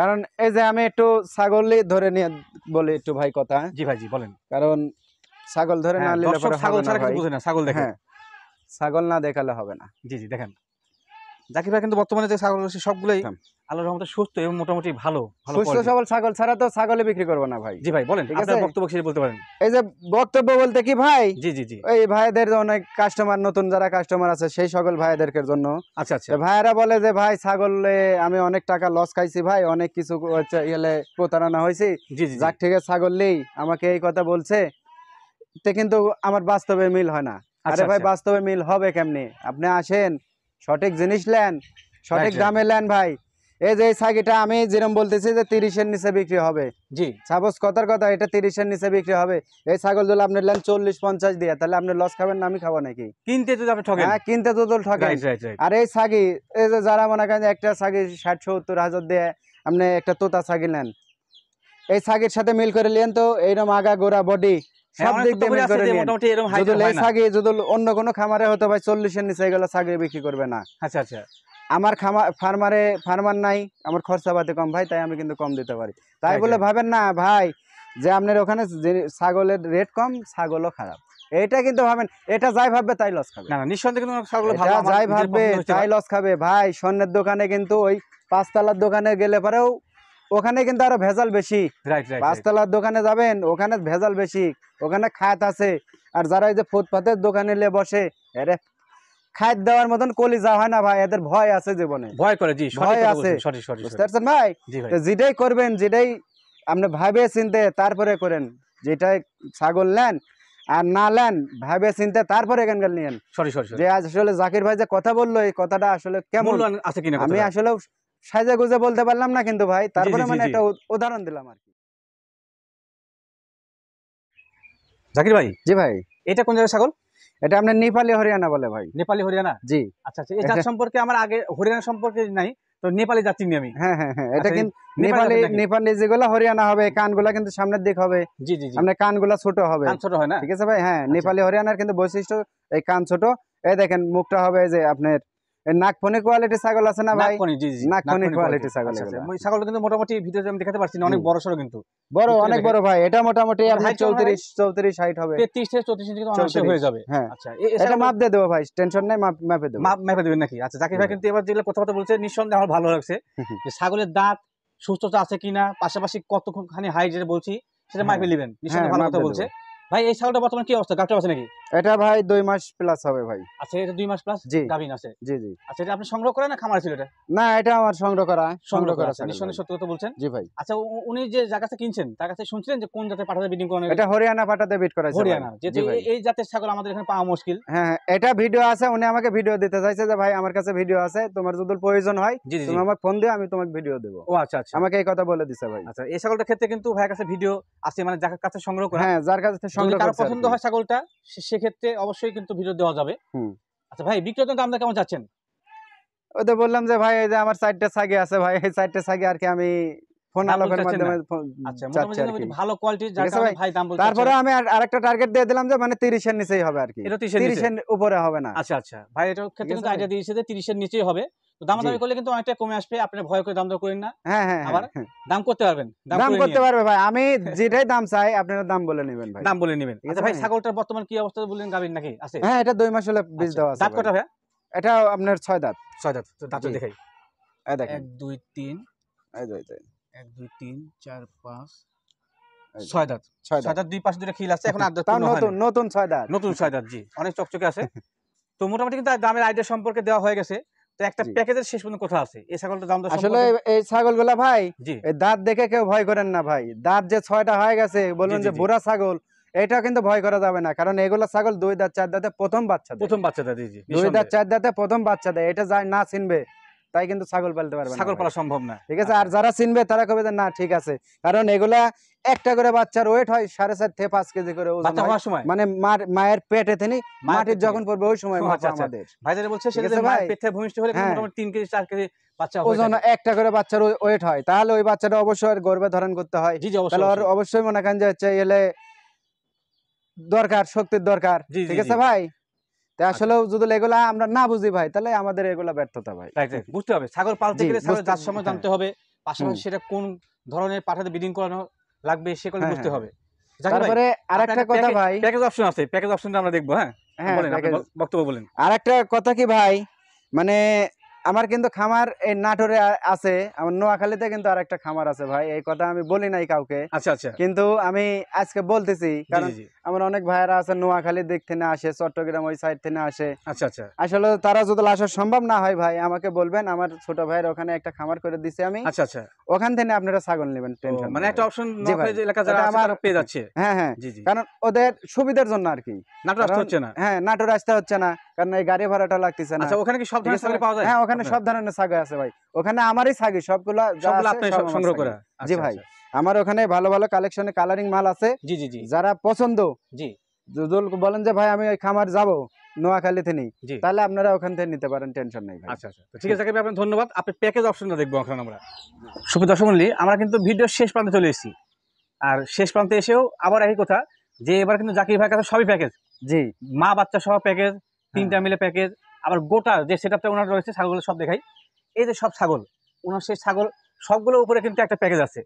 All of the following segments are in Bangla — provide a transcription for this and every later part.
কারণ এই যে আমি একটু ছাগলই ধরে নিয়ে বলি একটু ভাই কথা হ্যাঁ? জি ভাই জি বলেন কারণ ছাগল ধরে না হ্যাঁ, ছাগল বুঝে না হ্যাঁ, ছাগল না দেখালে হবে না জি জি দেখেন জাকির ভাই কিন্তু বর্তমানে যে ছাগল রয়েছে সবগুলোই হ্যাঁ। আল্লাহর রহমতে সুস্থ এবং মোটামুটি ভালো সুস্থ সবল ছাগল ছাড়া তো ছাগলে বিক্রি করবো না ভাই জি ভাই বলেন বক্তব্য বলতে পারেন এই যে বক্তব্য বলতে কি ভাই জি জি জি এই ভাইদের অনেক কাস্টমার নতুন যারা কাস্টমার আছে সেই সকল ভাইদেরকে জন্য আচ্ছা আচ্ছা বলে যে ভাই ছাগলে আমি অনেক টাকা লস খাইছি ভাই অনেক কিছু ইয়ে প্রতারণা হয়েছি যাক ঠিক আছে ছাগল নেই আমাকে এই কথা বলছে তে কিন্তু আমার বাস্তবে মিল হয় না আচ্ছা, আরে ভাই আচ্ছা। বাস্তবে মিল হবে কেমনি আপনি আসেন সঠিক জিনিস লেন সঠিক দামে লেন ভাই এই যে ছাগিটা আমি যেরকম বলতেছি যে তিরিশের নিচে বিক্রি হবে জি সাপোজ কথার কথা এটা তিরিশের নিচে বিক্রি হবে এই ছাগল যদি আপনি নেন চল্লিশ পঞ্চাশ দিয়ে তাহলে আপনি লস খাবেন না আমি খাবো নাকি কিনতে যদি আপনি ঠকেন হ্যাঁ কিনতে তো দল ঠকেন আর এই ছাগি এই যে যারা মনে করেন একটা ছাগি ষাট সত্তর হাজার দিয়ে আপনি একটা তোতা ছাগি নেন এই ছাগির সাথে মিল করে নেন তো এইরকম আগা গোড়া বডি হ্যাঁ, সব মোটামুটি এরকম যদি অন্য কোনো খামারে নিচে এগুলো বিক্রি করবে না আচ্ছা আচ্ছা আমার খামার ফার্মারে ফার্মার নাই আমার খরচাপাতি কম ভাই তাই আমি কিন্তু কম দিতে পারি তাই বলে ভাবেন না ভাই যে আপনার ওখানে ছাগলের রেট কম ছাগলও খারাপ এটা কিন্তু ভাবেন এটা যাই ভাববে তাই লস খাবে না নিঃসন্দেহে কিন্তু যাই ভাববে তাই লস খাবে ভাই স্বর্ণের দোকানে কিন্তু ওই পাঁচতলার দোকানে গেলে পরেও ওখানে কিন্তু আরো ভেজাল বেশি পাঁচতলার দোকানে যাবেন ওখানে ভেজাল বেশি ওখানে খাত আছে আর যারা এই যে ফুটপাতের দোকানে নিয়ে বসে এরে খাদ দেওয়ার মতন কলি যা হয় না ভাই এদের ভয় আছে জীবনে ভয় করে জি ভয় আছে বুঝতে পারছেন ভাই যেটাই করবেন যেটাই আপনি ভাবে চিনতে তারপরে করেন যেটাই ছাগল নেন আর না নেন ভাবে চিনতে তারপরে এখানকার নিয়েন সরি সরি যে আসলে জাকির ভাই যে কথা বললো এই কথাটা আসলে কেমন আছে কিনা আমি আসলে সাজা গুজা বলতে পারলাম না কিন্তু ভাই তারপরে মানে একটা উদাহরণ দিলাম আর কি জাকির ভাই জি ভাই এটা কোন জায়গায় ছাগল এটা আমরা নেপালি হরিয়ানা বলে ভাই নেপালি হরিয়ানা জি আচ্ছা আচ্ছা এই সম্পর্কে আমার আগে হরিয়ানা সম্পর্কে নাই তো নেপালি জাতি নিয়ে আমি হ্যাঁ হ্যাঁ হ্যাঁ এটা আচ্ছা, কিন্তু নেপালি নেপালি যেগুলো হরিয়ানা হবে কানগুলা কিন্তু সামনের দিক হবে জি জি জি আপনার কানগুলা ছোট হবে কান ছোট হয় না ঠিক আছে ভাই হ্যাঁ আচ্ছা। নেপালি হরিয়ানার কিন্তু বৈশিষ্ট্য এই কান ছোট এই দেখেন মুখটা হবে যে আপনার ছাগল আছে মোটামুটি হ্যাঁ। আচ্ছা, টেনশন মাপ মাপ দেবেন নাকি আচ্ছা ভাই কিন্তু এবার যেগুলো বলছে নিঃসন্দেহে ভালো লাগছে ছাগলের দাঁত সুস্থতা আছে কিনা পাশাপাশি কতখানি হাই যেটা বলছি সেটা হ্যাঁ। মাপে নেবেন হ্যাঁ, বলছে ভাই এই ছাগলটা বর্তমানে কি অবস্থা আছে নাকি এটা ভাই দুই মাস প্লাস হবে ভাই আচ্ছা এটা দুই মাস প্লাস জি গাভিন আছে জি জি আচ্ছা এটা আপনি সংগ্রহ করেন না খামার ছিল এটা না এটা আমার সংগ্রহ করা সংগ্রহ করা আছে নিঃসন্দেহে সত্য কথা বলছেন জি ভাই আচ্ছা উনি যে জায়গা থেকে কিনছেন তার কাছে শুনছিলেন যে কোন জাতের পাঠাতে বিডিং করানো এটা হরিয়ানা পাঠাতে বিড করা হরিয়ানা যেহেতু এই জাতের ছাগল আমাদের এখানে পাওয়া মুশকিল হ্যাঁ, হ্যাঁ এটা ভিডিও আছে উনি আমাকে ভিডিও দিতে চাইছে যে ভাই আমার কাছে ভিডিও আছে তোমার যদি প্রয়োজন হয় তুমি আমাকে ফোন দিও আমি তোমাকে ভিডিও দেব ও আচ্ছা আচ্ছা আমাকে এই কথা বলে দিছে ভাই আচ্ছা এই ছাগলটার ক্ষেত্রে কিন্তু ভাইয়ের কাছে ভিডিও আছে মানে যার কাছে সংগ্রহ করা হ্যাঁ যার কাছে সংগ্রহ করা পছন্দ হয় ছাগলটা সে সেক্ষেত্রে অবশ্যই কিন্তু ভিডিও দেওয়া যাবে আচ্ছা ভাই তো দামটা কেমন যাচ্ছেন ওই তো বললাম যে ভাই এই যে আমার চারটা সাগে আছে ভাই এই চারটা সাগে আচ্ছা, আর কি আমি ফোন আচ্ছা ভালো কোয়ালিটির টার্গেট দিয়ে দিলাম যে মানে এর নিচেই হবে আর কি উপরে হবে না আচ্ছা আচ্ছা ভাই এটা ক্ষেত্রে দিয়েছে যে এর নিচেই হবে করলে কিন্তু অনেকটা কমে আসবে আপনি ভয় করে করেন না হ্যাঁ হ্যাঁ আবার হ্যাঁ, হ্যাঁ। দাম করতে পারবেন দাম করতে পারবে ভাই আমি যেটাই দাম চাই আপনারা দাম বলে নেবেন ভাই দাম বলে নেবেন আচ্ছা ভাই হ্যাঁ। ছাগলটার বর্তমান কি অবস্থা বলেন গাবিন নাকি আছে হ্যাঁ এটা দুই মাস হলো বীজ আচ্ছা, দেওয়া আছে দাঁত ভাই এটা আপনার ছয় দাঁত ছয় দাঁত তো দাঁত দেখাই এই দেখেন এই ছয় দাঁত ছয় দাঁত দুই পাশে দুটো খিল আছে এখন আর নতুন নতুন ছয় দাঁত নতুন ছয় দাঁত জি অনেক চকচকে আছে তো মোটামুটি কিন্তু দামের আইডিয়া সম্পর্কে দেওয়া হয়ে গেছে ভাই দাঁত দেখে কেউ ভয় করেন না ভাই দাঁত যে ছয়টা হয়ে গেছে যে ছাগল কিন্তু ভয় করা যাবে না কারণ এগুলো ছাগল দুই দাঁত চার দাঁতে প্রথম বাচ্চা দেয় দুই দাঁত চার দাঁতে প্রথম বাচ্চা দেয় এটা না চিনবে তাই কিন্তু ছাগল পালতে পারবে ছাগল পালা সম্ভব না ঠিক আছে আর যারা চিনবে তারা কবে না ঠিক আছে কারণ এগুলা একটা করে বাচ্চার ওয়েট হয় সাড়ে চার থেকে পাঁচ কেজি করে মানে মায়ের পেটে তিনি মাটির যখন পড়বে ওই সময় আচ্ছা, আচ্ছা। হ্যাঁ। ওজন একটা করে বাচ্চার ওয়েট হয় তাহলে ওই বাচ্চাটা অবশ্যই গর্বে ধারণ করতে হয় তাহলে অবশ্যই মনে করেন যে হচ্ছে এলে দরকার শক্তির দরকার ঠিক আছে ভাই আচ্ছা। আসলে যদি এগুলা আমরা না বুঝি ভাই তাহলে আমাদের এগুলা ব্যর্থতা ভাই বুঝতে হবে ছাগল পালতে গেলে তার সময় জানতে হ্যাঁ। হবে পাশাপাশি সেটা কোন ধরনের পাঠাতে বিডিং করানো লাগবে সেগুলো হ্যাঁ, বুঝতে হ্যাঁ। হবে আর একটা কথা ভাই প্যাকেজ অপশন আছে প্যাকেজ আমরা দেখবো হ্যাঁ বলেন বক্তব্য বলেন আরেকটা কথা কি ভাই মানে আমার কিন্তু খামার এই নাটোরে আছে আমার নোয়াখালীতে কিন্তু আর একটা খামার আছে ভাই এই কথা আমি বলি নাই কাউকে আচ্ছা আচ্ছা কিন্তু আমি আজকে বলতেছি কারণ আমার অনেক ভাইয়েরা আছে নোয়াখালীর দিক থেকে আসে চট্টগ্রাম ওই সাইড থেকে আসে আচ্ছা আচ্ছা আসলে তারা যদি আসা সম্ভব না হয় ভাই আমাকে বলবেন আমার ছোট ভাইয়ের ওখানে একটা খামার করে দিছি আমি আচ্ছা আচ্ছা ওখান থেকে আপনারা ছাগল নেবেন টেনশন মানে একটা অপশন এলাকা যারা আমার পেয়ে যাচ্ছে হ্যাঁ হ্যাঁ কারণ ওদের সুবিধার জন্য আর কি নাটোর আসতে হচ্ছে না হ্যাঁ নাটোর আসতে হচ্ছে না কারণ এই গাড়ি ভাড়াটা লাগতেছে না আচ্ছা ওখানে কি সব ধরনের ছাগল পাওয়া যায় হ্যাঁ ওখানে সব ধরনের ছাগা আছে ভাই ওখানে আমারই ছাগি সবগুলা সংগ্রহ করে জি আচ্ছা, ভাই আচ্ছা। আমার ওখানে ভালো ভালো কালেকশনে কালারিং মাল আছে জি জি জি যারা পছন্দ জি দুদল বলেন যে ভাই আমি ওই খামার যাব নোয়াখালীতে নেই তাহলে আপনারা ওখান থেকে নিতে পারেন টেনশন নেই আচ্ছা আচ্ছা ঠিক আছে আপনার ধন্যবাদ আপনি প্যাকেজ অপশনটা দেখবো ওখানে আমরা সুপ্রিয় দর্শক আমরা কিন্তু ভিডিও শেষ প্রান্তে চলে এসেছি আর শেষ প্রান্তে এসেও আবার একই কথা যে এবার কিন্তু জাকির ভাই কাছে সবই প্যাকেজ জি মা বাচ্চা সহ প্যাকেজ তিনটা মিলে প্যাকেজ আবার গোটা যে সেটাপটা ওনার রয়েছে ছাগলগুলো সব দেখাই এই যে সব ছাগল ওনার সেই ছাগল সবগুলোর উপরে কিন্তু একটা প্যাকেজ আছে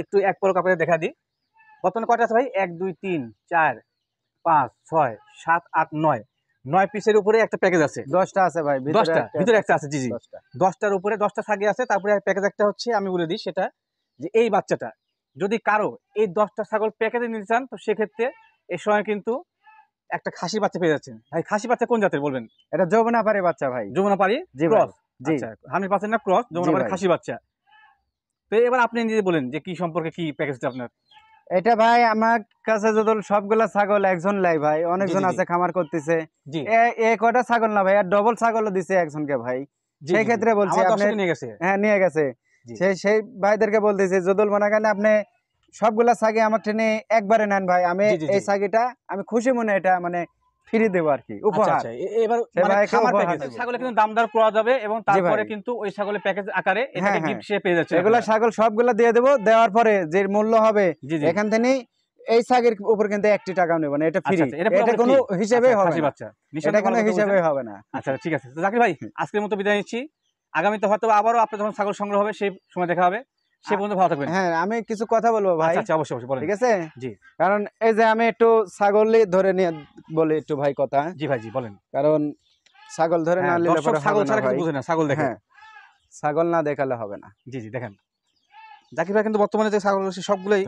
একটু এক পলক আপনাদের দেখা দিই বর্তমানে কটা আছে ভাই এক দুই তিন চার পাঁচ ছয় সাত আট নয় নয় পিসের উপরে একটা প্যাকেজ আছে দশটা আছে ভাই দশটা ভিতরে একটা আছে জি জি দশটার উপরে দশটা ছাগে আছে তারপরে প্যাকেজ একটা হচ্ছে আমি বলে দিই সেটা যে এই বাচ্চাটা যদি কারো এই দশটা ছাগল প্যাকেজে নিতে চান তো সেক্ষেত্রে এ সময় কিন্তু একটা খাসি বাচ্চা পেয়ে যাচ্ছেন ভাই খাসি বাচ্চা কোন জাতের বলবেন এটা যমুনা পারে বাচ্চা ভাই যমুনা পারি জি ক্রস জি আচ্ছা, হান্ড্রেড পার্সেন্ট না ক্রস যমুনা পারে খাসি বাচ্চা তো এবার আপনি নিজে বলেন যে কি সম্পর্কে কি প্যাকেজটা আপনার এটা ভাই আমার কাছে যদি সবগুলা ছাগল একজন লাই ভাই অনেকজন আছে খামার করতেছে কটা ছাগল না ভাই আর ডবল ছাগল দিছে একজনকে ভাই সেই ক্ষেত্রে বলছি হ্যাঁ নিয়ে গেছে সেই সেই ভাইদেরকে বলতেছে যদুল মনে করেন আপনি সবগুলা সাগে আমার ট্রেনে একবারে নেন ভাই আমি এই সাগিটা আমি খুশি মনে এটা মানে ফিরে দেবো আর কি আচ্ছা, উপহার আচ্ছা। মানে যাবে এবং তারপরে কিন্তু ওই ছাগলের প্যাকেজ আকারে হ্যাঁ, হ্যাঁ। পেয়ে যাচ্ছে এগুলা ছাগল সবগুলা দিয়ে দেবো দেওয়ার পরে যে মূল্য হবে এখান এই সাগের উপর কিন্তু একটি টাকা নেব না এটা ফ্রি আচ্ছা, এটা কোনো হিসাবে হবে না কোনো হবে না আচ্ছা ঠিক আছে জাকির ভাই আজকের মতো বিদায় নিচ্ছি আগামীতে হয়তো আবারও আপনার যখন ছাগল সংগ্রহ হবে সেই সময় দেখা হবে সে পর্যন্ত ভালো থাকবেন হ্যাঁ আমি কিছু কথা বলবো ভাই আচ্ছা, আচ্ছা অবশ্যই অবশ্যই বলেন ঠিক আছে জি কারণ এই যে আমি একটু ছাগলই ধরে নিয়ে বলি একটু ভাই কথা জি ভাই জি বলেন কারণ ছাগল ধরে হ্যাঁ, না নিলে ছাগল ছাড়া কিছু বুঝে না ছাগল দেখেন হ্যাঁ, ছাগল না দেখালে হবে না জি জি দেখেন জাকির ভাই কিন্তু বর্তমানে যে ছাগল রয়েছে সবগুলোই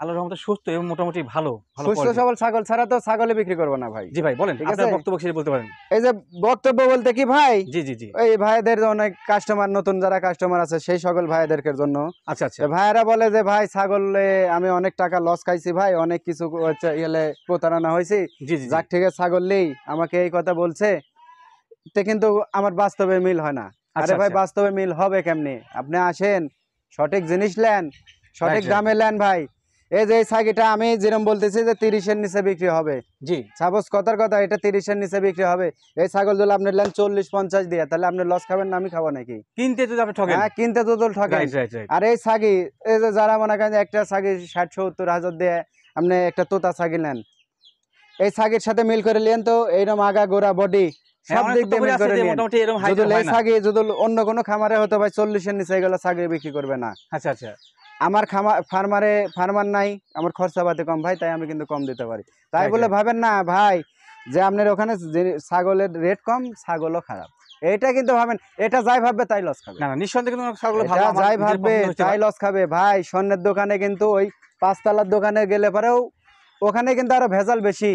আল্লাহর রহমতে সুস্থ এবং মোটামুটি ভালো সুস্থ সবল ছাগল ছাড়া তো ছাগলে বিক্রি করবো না ভাই জি ভাই বলেন ঠিক আছে বক্তব্য সেটা বলতে পারেন এই যে বক্তব্য বলতে কি ভাই জি জি জি এই ভাইদের অনেক কাস্টমার নতুন যারা কাস্টমার আছে সেই সকল ভাইদেরকে জন্য আচ্ছা আচ্ছা ভাইয়েরা বলে যে ভাই ছাগলে আমি অনেক টাকা লস খাইছি ভাই অনেক কিছু হচ্ছে ইয়েলে প্রতারণা হয়েছি জি জি যাক থেকে ছাগল নেই আমাকে এই কথা বলছে তে কিন্তু আমার বাস্তবে মিল হয় না আচ্ছা, আরে ভাই আচ্ছা। বাস্তবে মিল হবে কেমনি আপনি আসেন সঠিক জিনিস লেন সঠিক দামে লেন ভাই এই যে সাগিটা আমি যেরকম বলতেছি যে তিরিশের নিচে বিক্রি হবে জি সাপোজ কথার কথা এটা তিরিশের নিচে বিক্রি হবে এই ছাগল দুলো আপনি নেন চল্লিশ পঞ্চাশ দিয়ে তাহলে আপনি লস খাবেন না আমি খাবো নাকি কিনতে তো আপনি ঠকেন হ্যাঁ কিনতে তো দোল ঠকেন আর এই ছাগি এই যে যারা মনে করেন একটা ছাগি ষাট সত্তর হাজার দিয়ে আপনি একটা তোতা ছাগি নেন এই ছাগির সাথে মিল করে নেন তো এইরকম আগা গোড়া বডি হ্যাঁ, অন্য কোনো খামারে হতে ভাই 40 নিচে এগুলো বিক্রি করবে না আচ্ছা আচ্ছা আমার খামার ফার্মারে ফার্মার নাই আমার খরচাপাতি কম ভাই তাই আমি কিন্তু কম দিতে পারি তাই বলে ভাবেন না ভাই যে আপনার ওখানে ছাগলের রেট কম ছাগলও খারাপ এটা কিন্তু ভাবেন এটা যাই ভাববে তাই লস খাবে নিঃসন্দেহে কিন্তু যাই ভাববে তাই লস খাবে ভাই স্বর্ণের দোকানে কিন্তু ওই পাঁচতলার দোকানে গেলে পরেও ওখানে কিন্তু আরো ভেজাল বেশি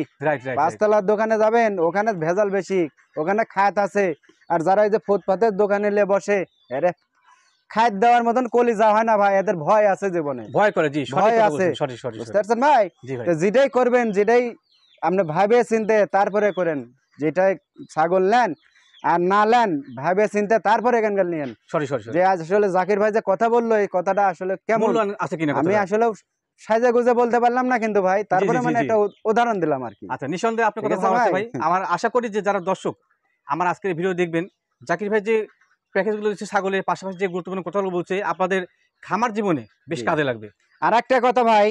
পাঁচতলার দোকানে যাবেন ওখানে ভেজাল বেশি ওখানে খাত আছে আর যারা এই যে ফুটপাথের দোকানে লে বসে এরে খাদ্য দেওয়ার মতন কলি যা হয় না ভাই এদের ভয় আছে জীবনে ভয় করে জি ভয় আছে বুঝতে পারছেন ভাই যেটাই করবেন যেটাই আপনি ভাবে চিনতে তারপরে করেন যেটাই ছাগল নেন আর না নেন ভাবে চিনতে তারপরে এখানকার নিয়েন সরি সরি যে আসলে জাকির ভাই যে কথা বললো এই কথাটা আসলে কেমন আছে কিনা আমি আসলে সাজা গুজা বলতে পারলাম না কিন্তু ভাই তারপরে মানে একটা উদাহরণ দিলাম আর কি আচ্ছা নিঃসন্দেহে আপনি কথা বলতে ভাই আমার আশা করি যে যারা দর্শক আমার আজকের ভিডিও দেখবেন জাকির ভাই যে প্যাকেজগুলো দিচ্ছে ছাগলের পাশাপাশি যে গুরুত্বপূর্ণ কথাগুলো বলছে আপনাদের খামার জীবনে বেশ কাজে লাগবে আর একটা কথা ভাই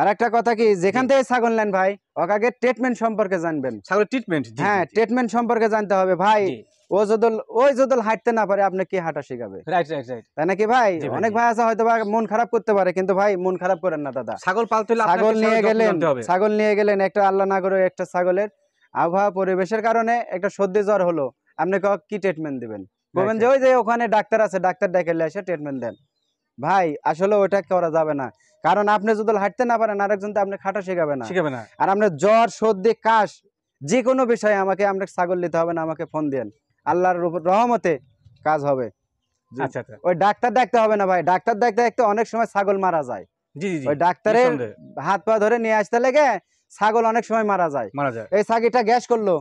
আর একটা কথা কি যেখান থেকে ছাগল নেন ভাই ওকে ট্রিটমেন্ট সম্পর্কে জানবেন ছাগলের ট্রিটমেন্ট হ্যাঁ ট্রিটমেন্ট সম্পর্কে জানতে হবে ভাই ও ওই হাঁটতে না পারে আপনি কি ভাই ভাই ছাগল নিয়ে গেলেন একটা আল্লাহ না করে একটা ছাগলের আবহাওয়া পরিবেশের কারণে একটা সর্দি জ্বর হলো আপনি কি ট্রিটমেন্ট দিবেন বলবেন যে ওই যে ওখানে ডাক্তার আছে ডাক্তার ডেকে এসে ট্রিটমেন্ট দেন ভাই আসলে ওটা করা যাবে না কারণ আপনি যদি হাঁটতে না পারেন আরেকজন তো আপনি খাটা শেখাবে না শিখাবে না আর আপনার জ্বর সর্দি কাশ যে কোনো বিষয়ে আমাকে আপনার ছাগল নিতে হবে না আমাকে ফোন দেন আল্লাহর রহমতে কাজ হবে আচ্ছা, আচ্ছা। ওই ডাক্তার দেখতে হবে না ভাই ডাক্তার দেখতে দেখতে অনেক সময় ছাগল মারা যায় ডাক্তারের হাত পা ধরে নিয়ে আসতে লেগে ছাগল অনেক সময় মারা যায় এই ছাগিটা গ্যাস করলো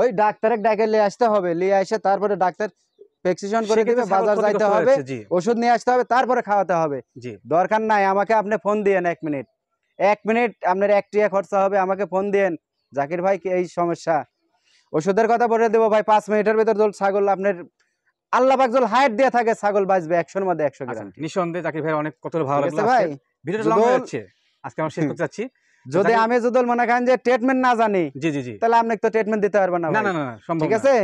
ওই ডাক্তারের ডাকে নিয়ে আসতে হবে নিয়ে তারপরে ডাক্তার প্রেসক্রিপশন করে হবে ওষুধ নিয়ে আসতে হবে তারপরে খাওয়াতে হবে দরকার নাই আমাকে আপনি ফোন দিয়েন এক মিনিট এক মিনিট আপনার এক খরচা হবে আমাকে ফোন দিয়েন জাকির ভাই এই সমস্যা ওষুধের কথা বলে দেবো ভাই পাঁচ মিনিটের ভিতর জল ছাগল আপনার আল্লাহ পাকজল হাইট দিয়ে থাকে ছাগল বাঁচবে একশোর মধ্যে একশো আচ্ছা, নিঃসন্দেহে চাকরি ভাই অনেক কত ভালো লাগছে ভাই আজকে শেষ করতে চাচ্ছি যদি আমি যদল মনে করেন যে ট্রিটমেন্ট না জানি জি জি জি তাহলে আপনি তো ট্রিটমেন্ট দিতে পারবেন না না না ঠিক আছে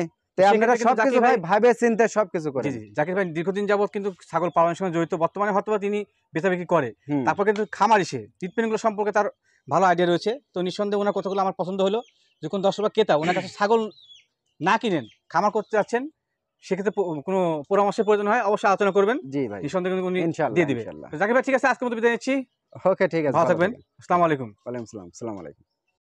দীর্ঘদিন কিন্তু ছাগল পালনের সঙ্গে জড়িত বর্তমানে হয়তো তিনি বেচা বিক্রি করে তারপর কিন্তু খামার এসে সম্পর্কে তার ভালো আইডিয়া রয়েছে তো নিঃসন্দেহে ওনার কথাগুলো আমার পছন্দ হলো যখন দর্শক বা ক্রেতা ওনার কাছে ছাগল না কিনেন খামার করতে যাচ্ছেন সেক্ষেত্রে কোনো পরামর্শের প্রয়োজন হয় অবশ্যই আলোচনা করবেন জি ভাই নিঃসন্দেহ কিন্তু দিয়ে দিবে জাকির ভাই ঠিক আছে আজকে মতো বিদায় নিচ্ছি ওকে ঠিক আছে ভালো থাকবেন আসসালামু আলাইকুম ওয়ালাইকুম আসসালাম আসসালামু আলাইকুম